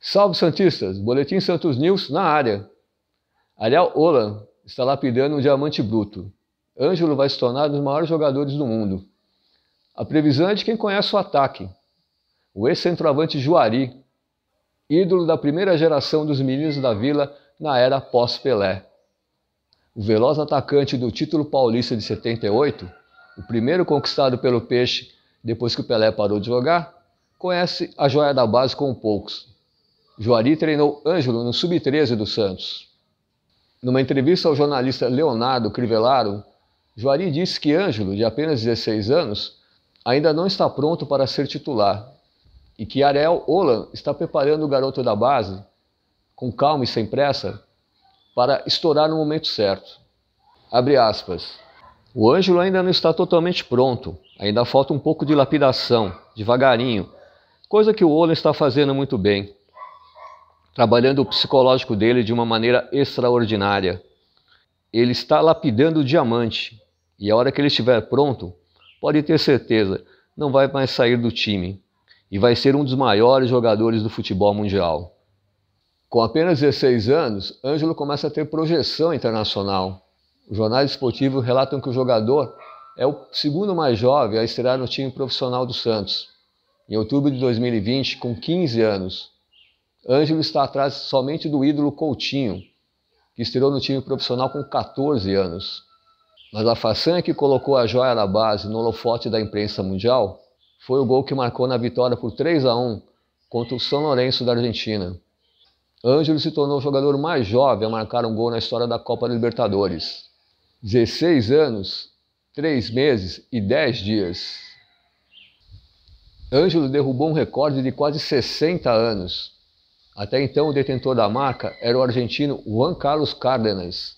Salve Santistas! Boletim Santos News na área. Ariel Ola está lapidando um diamante bruto. Ângelo vai se tornar um dos maiores jogadores do mundo. A previsão é de quem conhece o ataque. O ex-centroavante Juari, ídolo da primeira geração dos meninos da vila na era pós-Pelé. O veloz atacante do título paulista de 78 o primeiro conquistado pelo Peixe depois que o Pelé parou de jogar, conhece a joia da base com poucos. Juari treinou Ângelo no Sub-13 do Santos. Numa entrevista ao jornalista Leonardo Crivellaro, Juari disse que Ângelo, de apenas 16 anos, ainda não está pronto para ser titular e que Ariel Olan está preparando o garoto da base, com calma e sem pressa, para estourar no momento certo. Abre aspas. O Ângelo ainda não está totalmente pronto, ainda falta um pouco de lapidação, devagarinho, coisa que o Ola está fazendo muito bem, trabalhando o psicológico dele de uma maneira extraordinária. Ele está lapidando o diamante e a hora que ele estiver pronto, pode ter certeza, não vai mais sair do time e vai ser um dos maiores jogadores do futebol mundial. Com apenas 16 anos, Ângelo começa a ter projeção internacional os jornais esportivos relatam que o jogador é o segundo mais jovem a estrear no time profissional do Santos. Em outubro de 2020, com 15 anos, Ângelo está atrás somente do ídolo Coutinho, que estreou no time profissional com 14 anos. Mas a façanha que colocou a joia na base no holofote da imprensa mundial foi o gol que marcou na vitória por 3 a 1 contra o São Lourenço da Argentina. Ângelo se tornou o jogador mais jovem a marcar um gol na história da Copa Libertadores. 16 anos, 3 meses e 10 dias. Ângelo derrubou um recorde de quase 60 anos. Até então, o detentor da marca era o argentino Juan Carlos Cárdenas,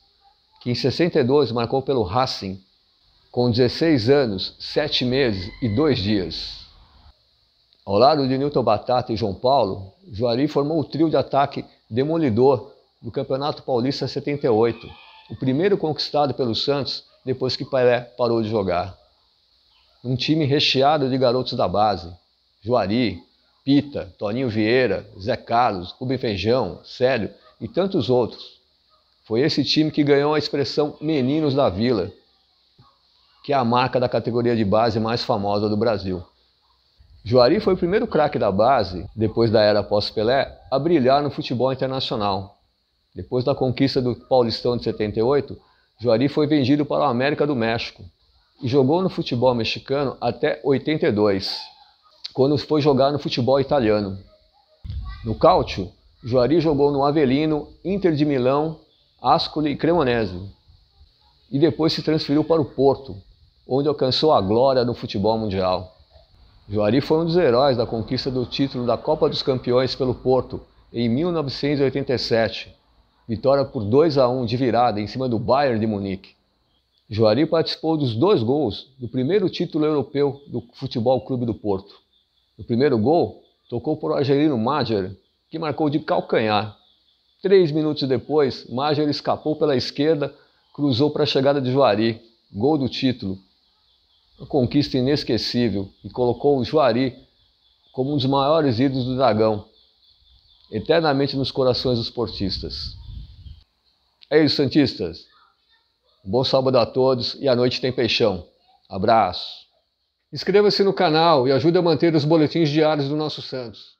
que em 62 marcou pelo Racing, com 16 anos, 7 meses e 2 dias. Ao lado de Newton Batata e João Paulo, Juari formou o trio de ataque demolidor no Campeonato Paulista 78 o primeiro conquistado pelo Santos depois que Pelé parou de jogar. Um time recheado de garotos da base: Juari, Pita, Toninho Vieira, Zé Carlos, Rubem Feijão, Célio e tantos outros. Foi esse time que ganhou a expressão Meninos da Vila, que é a marca da categoria de base mais famosa do Brasil. Juari foi o primeiro craque da base, depois da era pós-Pelé, a brilhar no futebol internacional. Depois da conquista do Paulistão de 78, Juari foi vendido para a América do México e jogou no futebol mexicano até 82, quando foi jogar no futebol italiano. No Cálcio, Juari jogou no Avelino, Inter de Milão, Ascoli e Cremonese. E depois se transferiu para o Porto, onde alcançou a glória no futebol mundial. Juari foi um dos heróis da conquista do título da Copa dos Campeões pelo Porto em 1987 vitória por 2 a 1 de virada em cima do Bayern de Munique. Juari participou dos dois gols do primeiro título europeu do Futebol Clube do Porto. No primeiro gol, tocou para o argelino Majer, que marcou de calcanhar. Três minutos depois, Majer escapou pela esquerda, cruzou para a chegada de Juari, gol do título. Uma conquista inesquecível e colocou o Juari como um dos maiores ídolos do Dragão, eternamente nos corações dos portistas. É isso, Santistas, bom sábado a todos e à noite tem peixão. Abraço. Inscreva-se no canal e ajude a manter os boletins diários do nosso Santos.